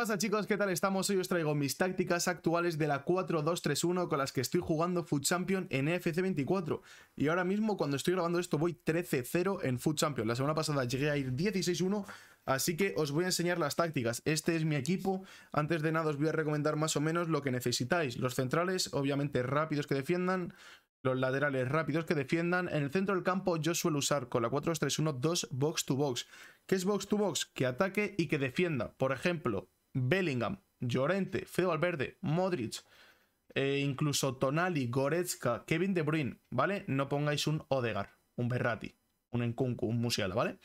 pasa chicos? ¿Qué tal estamos? Hoy os traigo mis tácticas actuales de la 4-2-3-1 con las que estoy jugando Food Champion en FC 24 Y ahora mismo cuando estoy grabando esto voy 13-0 en Food Champion La semana pasada llegué a ir 16-1 Así que os voy a enseñar las tácticas Este es mi equipo Antes de nada os voy a recomendar más o menos lo que necesitáis Los centrales obviamente rápidos que defiendan los laterales rápidos que defiendan. En el centro del campo yo suelo usar con la 4-3-1 dos box to box. ¿Qué es box to box? Que ataque y que defienda. Por ejemplo, Bellingham, Llorente, Fede Valverde, Modric, e incluso Tonali, Goretzka, Kevin De Bruyne, ¿vale? No pongáis un Odegar, un Berrati, un Enkunku, un Musiala, ¿vale?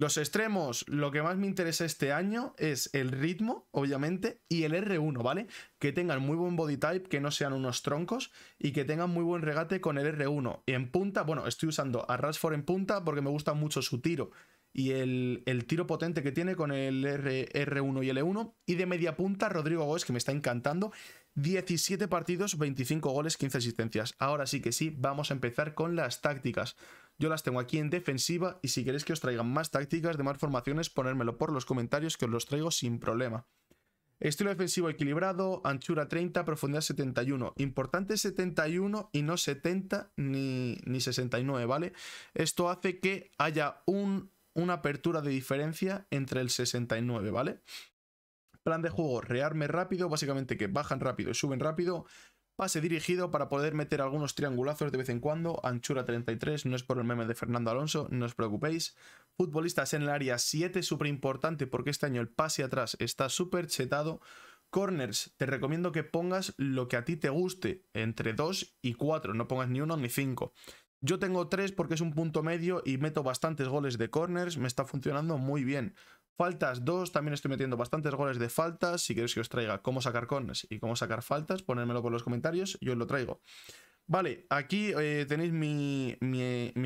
Los extremos, lo que más me interesa este año es el ritmo, obviamente, y el R1, ¿vale? Que tengan muy buen body type, que no sean unos troncos y que tengan muy buen regate con el R1. Y en punta, bueno, estoy usando a Rashford en punta porque me gusta mucho su tiro y el, tiro potente que tiene con el R, 1 y L1. E y de media punta, Rodrigo gómez que me está encantando. 17 partidos, 25 goles, 15 asistencias. Ahora sí que sí, vamos a empezar con las tácticas. Yo las tengo aquí en defensiva y si queréis que os traigan más tácticas de más formaciones, ponérmelo por los comentarios que os los traigo sin problema. Estilo defensivo equilibrado, anchura 30, profundidad 71. Importante 71 y no 70 ni 69, ¿vale? Esto hace que haya un una apertura de diferencia entre el 69, ¿vale? Plan de juego, rearme rápido, básicamente que bajan rápido y suben rápido. Pase dirigido para poder meter algunos triangulazos de vez en cuando. Anchura 33, no es por el meme de Fernando Alonso, no os preocupéis. Futbolistas en el área 7, súper importante porque este año el pase atrás está súper chetado. Corners, te recomiendo que pongas lo que a ti te guste, entre 2 y 4, no pongas ni 1 ni 5. Yo tengo tres porque es un punto medio y meto bastantes goles de corners, me está funcionando muy bien. Faltas dos. también estoy metiendo bastantes goles de faltas. Si queréis que os traiga cómo sacar corners y cómo sacar faltas, ponérmelo por los comentarios, yo os lo traigo. Vale, aquí eh, tenéis mi,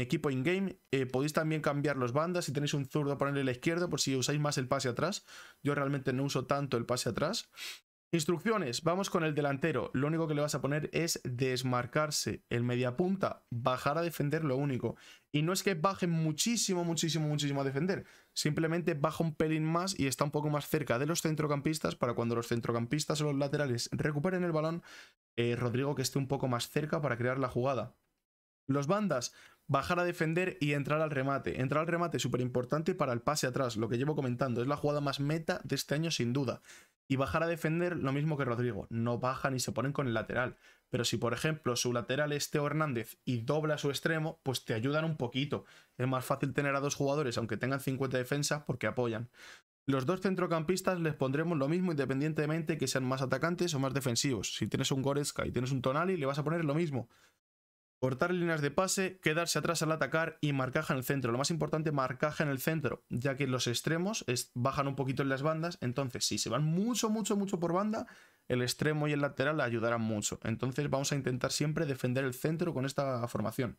equipo in-game. Eh, podéis también cambiar los bandas. Si tenéis un zurdo, ponerle el izquierdo por si usáis más el pase atrás. Yo realmente no uso tanto el pase atrás. Instrucciones, vamos con el delantero. Lo único que le vas a poner es desmarcarse. El mediapunta, bajar a defender lo único. Y no es que baje muchísimo, muchísimo, muchísimo a defender. Simplemente baja un pelín más y está un poco más cerca de los centrocampistas para cuando los centrocampistas o los laterales recuperen el balón, eh, Rodrigo que esté un poco más cerca para crear la jugada. Los bandas, bajar a defender y entrar al remate. Entrar al remate súper importante para el pase atrás, lo que llevo comentando. Es la jugada más meta de este año sin duda y bajar a defender lo mismo que Rodrigo. No bajan y se ponen con el lateral. Pero si, por ejemplo, su lateral es Teo Hernández y dobla su extremo, pues te ayudan un poquito. Es más fácil tener a dos jugadores, aunque tengan 50 defensas, porque apoyan. Los dos centrocampistas les pondremos lo mismo independientemente que sean más atacantes o más defensivos. Si tienes un Goretzka y tienes un Tonali, le vas a poner lo mismo. Cortar líneas de pase, quedarse atrás al atacar y marcaja en el centro. Lo más importante, marcaja en el centro, ya que los extremos bajan un poquito en las bandas. Entonces, si se van mucho, mucho, mucho por banda, el extremo y el lateral ayudarán mucho. Entonces, vamos a intentar siempre defender el centro con esta formación.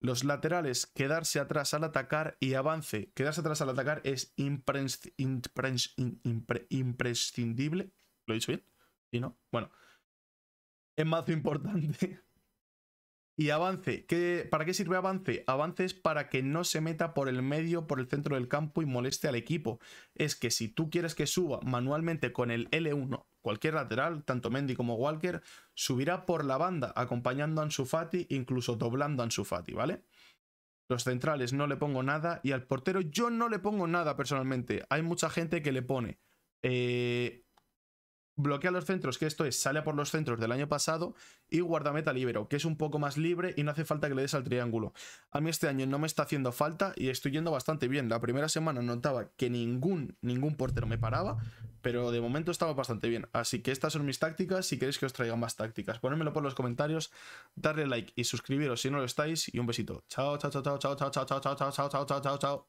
Los laterales, quedarse atrás al atacar y avance. Quedarse atrás al atacar es imprescindible. ¿Lo he dicho bien? ¿Y no? Bueno, es más importante y avance, ¿Qué, ¿para qué sirve avance? Avance es para que no se meta por el medio, por el centro del campo y moleste al equipo. Es que si tú quieres que suba manualmente con el L1, cualquier lateral, tanto Mendy como Walker, subirá por la banda, acompañando a Ansu Fati, incluso doblando a Ansu Fati, ¿vale? Los centrales no le pongo nada y al portero yo no le pongo nada personalmente. Hay mucha gente que le pone eh, bloquea los centros, que esto es, sale por los centros del año pasado, y guardameta libero, que es un poco más libre y no hace falta que le des al triángulo. A mí este año no me está haciendo falta y estoy yendo bastante bien. La primera semana notaba que ningún, ningún portero me paraba, pero de momento estaba bastante bien. Así que estas son mis tácticas, si queréis que os traiga más tácticas, ponedmelo por los comentarios, darle like y suscribiros si no lo estáis, y un besito. Chao, chao, chao, chao, chao, chao, chao, chao, chao, chao, chao, chao, chao, chao.